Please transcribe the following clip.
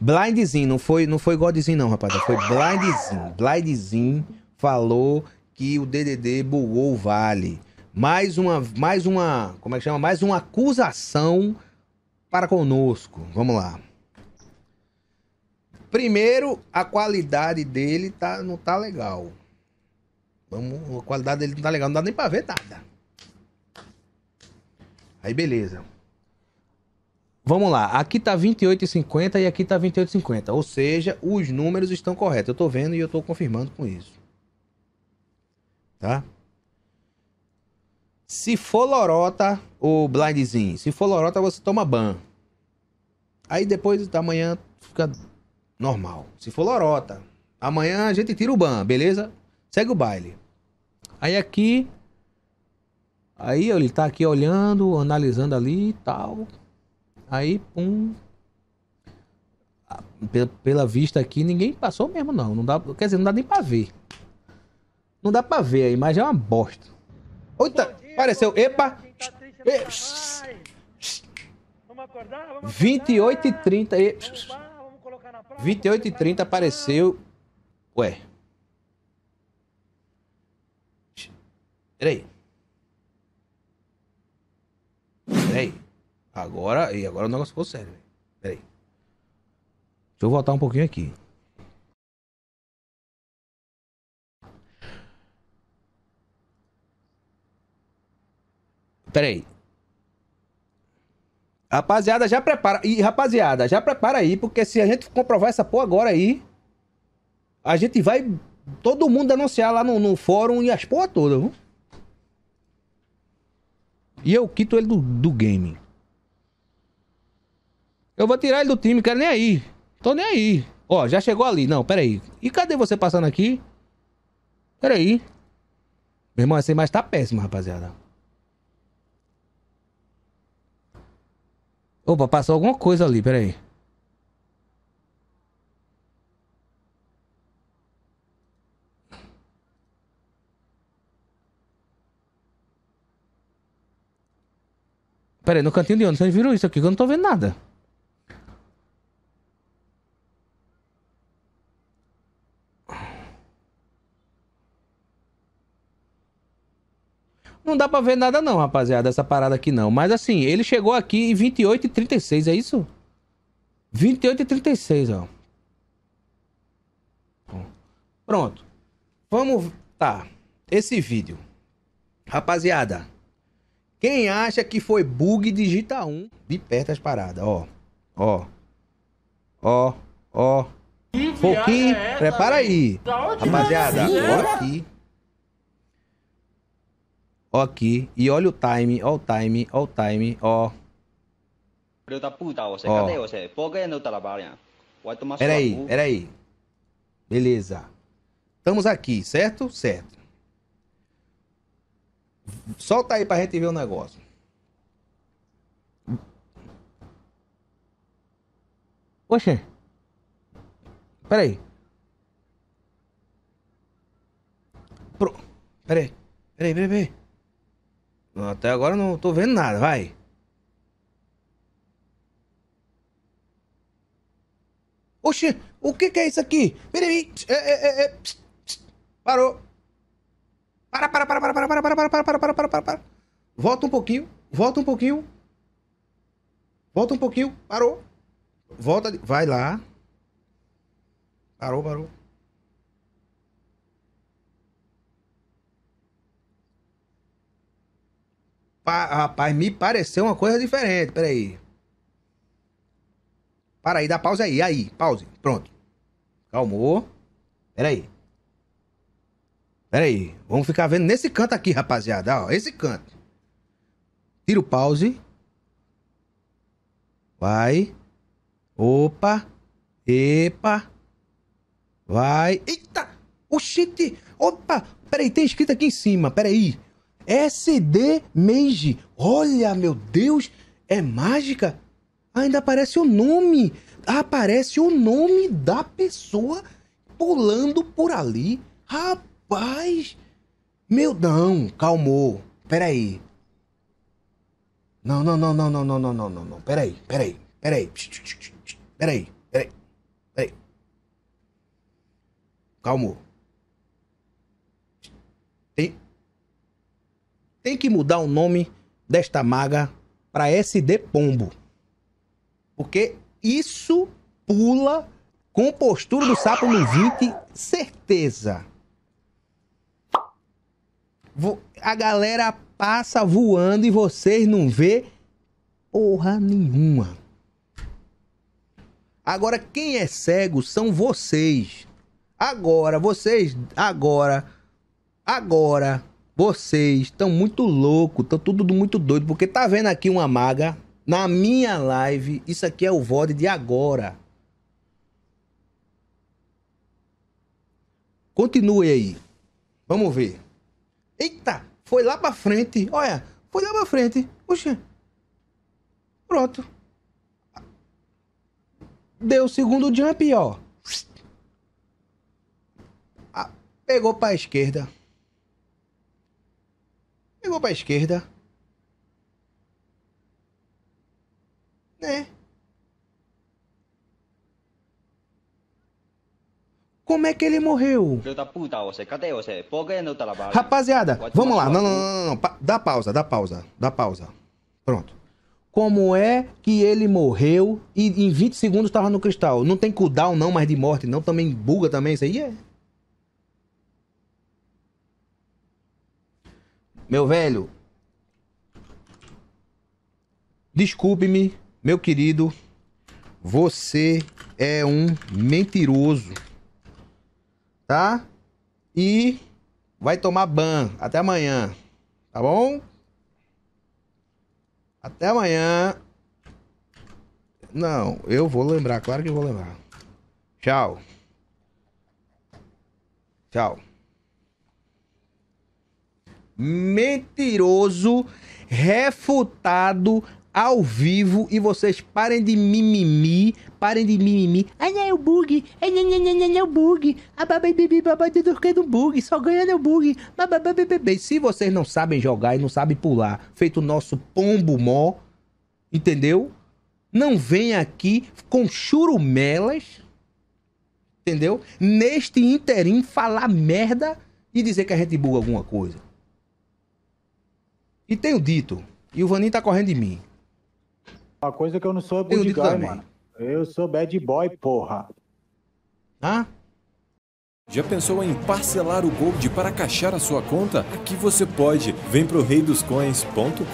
Blindzinho, não foi, não foi Godzinho não, rapaz. Foi Blindzinho. Blindzinho falou que o DDD bugou o Vale. Mais uma, mais uma, como é que chama? Mais uma acusação para conosco. Vamos lá. Primeiro, a qualidade dele tá, não tá legal. Vamos, a qualidade dele não tá legal, não dá nem para ver nada. Aí beleza. Vamos lá, aqui tá 28,50 e aqui tá 28,50. Ou seja, os números estão corretos. Eu tô vendo e eu tô confirmando com isso. Tá? Se for lorota ou blindzinho, se for lorota você toma ban. Aí depois da manhã fica normal. Se for lorota, amanhã a gente tira o ban, beleza? Segue o baile. Aí aqui Aí ele tá aqui olhando, analisando ali e tal. Aí, pum. Pela vista aqui, ninguém passou mesmo, não. não dá, quer dizer, não dá nem pra ver. Não dá pra ver, a imagem é uma bosta. Oita, apareceu. Epa! Tá triste, Vamos acordar? Vamos acordar. 28 h 30. 28 h 30 apareceu. Ué. Peraí. Peraí. Agora, e agora o negócio ficou sério. Peraí. Deixa eu voltar um pouquinho aqui. Peraí. Rapaziada, já prepara. E rapaziada, já prepara aí, porque se a gente comprovar essa porra agora aí, a gente vai todo mundo anunciar lá no, no fórum e as porra toda, viu? E eu quito ele do, do game. Eu vou tirar ele do time, quero nem aí. Tô nem aí. Ó, já chegou ali. Não, peraí. E cadê você passando aqui? Peraí. Meu irmão, essa imagem tá péssima, rapaziada. Opa, passou alguma coisa ali, peraí. Peraí, no cantinho de onde? Vocês viram isso aqui que eu não tô vendo nada. Não dá pra ver nada não, rapaziada, essa parada aqui não. Mas assim, ele chegou aqui em 28 e 36, é isso? 28 e 36, ó. Pronto. Vamos... Tá. Esse vídeo. Rapaziada. Quem acha que foi bug, digita 1 de perto as paradas, ó. Ó. Ó. Ó. Pouquinho. É Prepara aí. Rapaziada, ó é? aqui ó aqui. E olha o time, ó o time, ó o time, ó. da puta, você. Ó. Cadê tá você? Vai tomar peraí, Peraí, Beleza. Estamos aqui, certo? Certo. Solta aí pra gente ver o negócio. Oxê. Peraí. Pro... Peraí. Peraí, peraí, peraí. Até agora não tô vendo nada, vai. Oxê, o que que é isso aqui? Peraí, é, é, é, pss, é, parou. Para, para, para, para, para, para, para, para, para, para, para, para, para, para. Volta um pouquinho, volta um pouquinho. Volta um pouquinho, parou. Volta, vai lá. Parou, parou. rapaz, me pareceu uma coisa diferente. Peraí. Para aí, dá pausa aí. Aí, pause. Pronto. Calmou. Peraí. Peraí. Vamos ficar vendo nesse canto aqui, rapaziada. Ó, esse canto. Tira o pause. Vai. Opa. Epa. Vai. Eita. Oxente. Opa. Peraí, tem escrito aqui em cima. Peraí. SD Meiji. Olha, meu Deus, é mágica? Ainda aparece o nome. Aparece o nome da pessoa pulando por ali. Rapaz! Meu não, calmou. Peraí. Não, não, não, não, não, não, não, não, não, não. Peraí, peraí, peraí. Peraí, peraí. Peraí. Calmou. tem que mudar o nome desta maga para SD Pombo. Porque isso pula com postura do sapo no 20, certeza. A galera passa voando e vocês não vê porra nenhuma. Agora quem é cego são vocês. Agora vocês agora agora vocês estão muito louco, estão tudo muito doido, porque tá vendo aqui uma maga na minha live. Isso aqui é o VOD de agora. Continue aí. Vamos ver. Eita, foi lá pra frente. Olha, foi lá pra frente. Puxa. Pronto. Deu o segundo jump, ó. Pegou ah, pegou pra esquerda. Pegou pra esquerda. Né? Como é que ele morreu? Tá Rapaziada, vamos lá. Não, não, não, não. dá pausa, dá pausa, dá pausa. Pronto. Como é que ele morreu e em 20 segundos tava no cristal? Não tem cooldown não, mas de morte não. Também buga também isso aí? É. Meu velho, desculpe-me, meu querido, você é um mentiroso, tá? E vai tomar ban. Até amanhã, tá bom? Até amanhã. Não, eu vou lembrar, claro que eu vou lembrar. Tchau. Tchau mentiroso, refutado ao vivo e vocês parem de mimimi, parem de mimimi. Ai, ah, não é o bug, ai, ah, não, é o bug, ah, a bababibi, do bug, só ganha né, o bug, bababibi. Se vocês não sabem jogar e não sabem pular, feito o nosso pombo mó, entendeu? Não vem aqui com churumelas, entendeu? Neste interim falar merda e dizer que a gente buga alguma coisa. E tenho dito, e o Vaninho tá correndo de mim. Uma coisa que eu não sou é tenho good guy, mano. Eu sou bad boy, porra. Hã? Já pensou em parcelar o Gold para caixar a sua conta? Aqui você pode. Vem pro reidoscoins.com.br